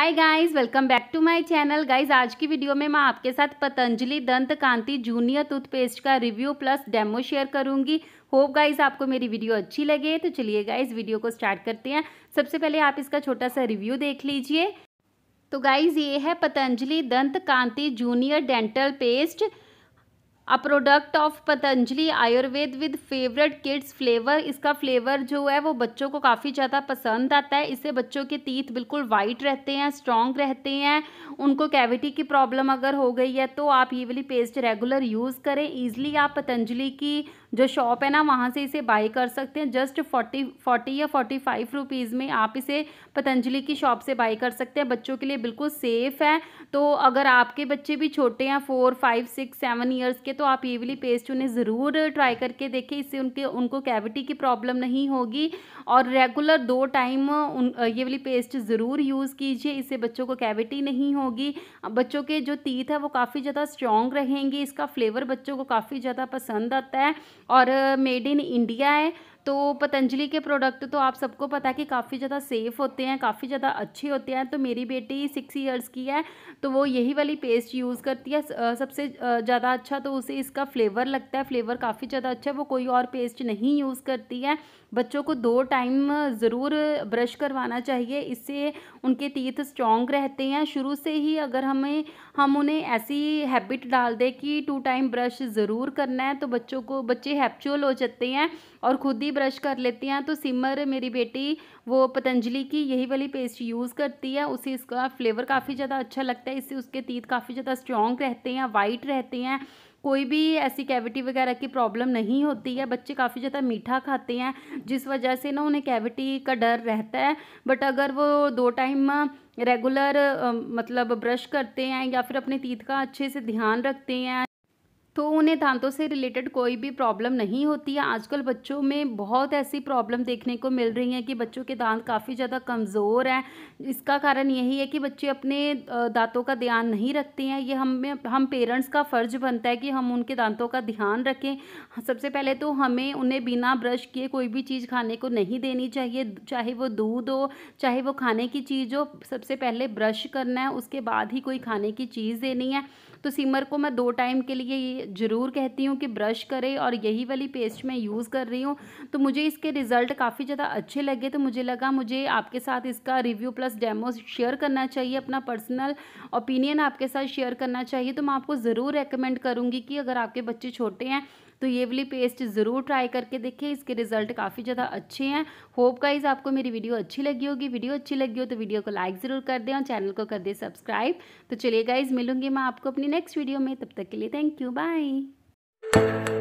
hi guys welcome back to my channel guys आज की video में मैं आपके साथ पतंजलि दंत कांति जूनियर टूथपेस्ट का रिव्यू प्लस डेमो शेयर करूंगी होप गाइस आपको मेरी वीडियो अच्छी लगे तो चलिए गाइस वीडियो को स्टार्ट करते हैं सबसे पहले आप इसका छोटा सा रिव्यू देख लीजिए तो गाइज़ ये है Patanjali Dant Kanti junior dental paste a product of Patanjali Ayurved with favourite kids flavour इसका फ्लेवर जो है वो बच्चों को काफ़ी ज़्यादा पसंद आता है इससे बच्चों के तीत बिल्कुल वाइट रहते हैं स्ट्रॉन्ग रहते हैं उनको कैविटी की प्रॉब्लम अगर हो गई है तो आप ये वाली पेस्ट रेगुलर यूज़ करें ईजिली आप पतंजलि की जो शॉप है ना वहाँ से इसे बाई कर सकते हैं जस्ट फोर्टी फोर्टी या फोर्टी फाइव रुपीज़ में आप इसे पतंजलि की शॉप से बाई कर सकते हैं बच्चों के लिए बिल्कुल सेफ़ है तो अगर आपके बच्चे भी छोटे हैं four five six seven years के तो आप ये वाली पेस्ट उन्हें ज़रूर ट्राई करके देखें इससे उनके उनको कैविटी की प्रॉब्लम नहीं होगी और रेगुलर दो टाइम उन ये वाली पेस्ट ज़रूर यूज़ कीजिए इससे बच्चों को कैविटी नहीं होगी बच्चों के जो तीत है वो काफ़ी ज़्यादा स्ट्रॉन्ग रहेंगे इसका फ्लेवर बच्चों को काफ़ी ज़्यादा पसंद आता है और मेड इन इंडिया है तो पतंजलि के प्रोडक्ट तो आप सबको पता है कि काफ़ी ज़्यादा सेफ़ होते हैं काफ़ी ज़्यादा अच्छे होते हैं तो मेरी बेटी सिक्स ईयर्स की है तो वो यही वाली पेस्ट यूज़ करती है सबसे ज़्यादा अच्छा तो उसे इसका फ्लेवर लगता है फ्लेवर काफ़ी ज़्यादा अच्छा है वो कोई और पेस्ट नहीं यूज़ करती है बच्चों को दो टाइम ज़रूर ब्रश करवाना चाहिए इससे उनके टीथ स्ट्रॉन्ग रहते हैं शुरू से ही अगर हमें हम उन्हें ऐसी हैबिट डाल दें कि टू टाइम ब्रश ज़रूर करना है तो बच्चों को बच्चे हैप्चुअल हो जाते हैं और ख़ुद ही ब्रश कर लेती हैं तो सिमर मेरी बेटी वो पतंजलि की यही वाली पेस्ट यूज़ करती है उसे इसका फ्लेवर काफ़ी ज़्यादा अच्छा लगता है इससे उसके तीत काफ़ी ज़्यादा स्ट्रॉन्ग रहते हैं वाइट रहते हैं कोई भी ऐसी कैविटी वगैरह की प्रॉब्लम नहीं होती है बच्चे काफ़ी ज़्यादा मीठा खाते हैं जिस वजह से ना उन्हें कैविटी का डर रहता है बट अगर वो दो टाइम रेगुलर मतलब ब्रश करते हैं या फिर अपने तीत का अच्छे से ध्यान रखते हैं तो उन्हें दांतों से रिलेटेड कोई भी प्रॉब्लम नहीं होती है आजकल बच्चों में बहुत ऐसी प्रॉब्लम देखने को मिल रही है कि बच्चों के दांत काफ़ी ज़्यादा कमज़ोर हैं इसका कारण यही है कि बच्चे अपने दांतों का ध्यान नहीं रखते हैं ये हमें हम पेरेंट्स का फ़र्ज बनता है कि हम उनके दांतों का ध्यान रखें सबसे पहले तो हमें उन्हें बिना ब्रश किए कोई भी चीज़ खाने को नहीं देनी चाहिए चाहे वो दूध हो चाहे वो खाने की चीज़ हो सबसे पहले ब्रश करना है उसके बाद ही कोई खाने की चीज़ देनी है तो सिमर को मैं दो टाइम के लिए ये ज़रूर कहती हूँ कि ब्रश करे और यही वाली पेस्ट मैं यूज़ कर रही हूँ तो मुझे इसके रिज़ल्ट काफ़ी ज़्यादा अच्छे लगे तो मुझे लगा मुझे आपके साथ इसका रिव्यू प्लस डेमो शेयर करना चाहिए अपना पर्सनल ओपिनियन आपके साथ शेयर करना चाहिए तो मैं आपको ज़रूर रिकमेंड करूँगी कि अगर आपके बच्चे छोटे हैं तो ये वाली पेस्ट ज़रूर ट्राई करके देखिए इसके रिजल्ट काफ़ी ज़्यादा अच्छे हैं होप गाइज आपको मेरी वीडियो अच्छी लगी होगी वीडियो अच्छी लगी हो तो वीडियो को लाइक ज़रूर कर दें और चैनल को कर दें सब्सक्राइब तो चलिए गाइज मिलूंगी मैं आपको अपनी नेक्स्ट वीडियो में तब तक के लिए थैंक यू बाय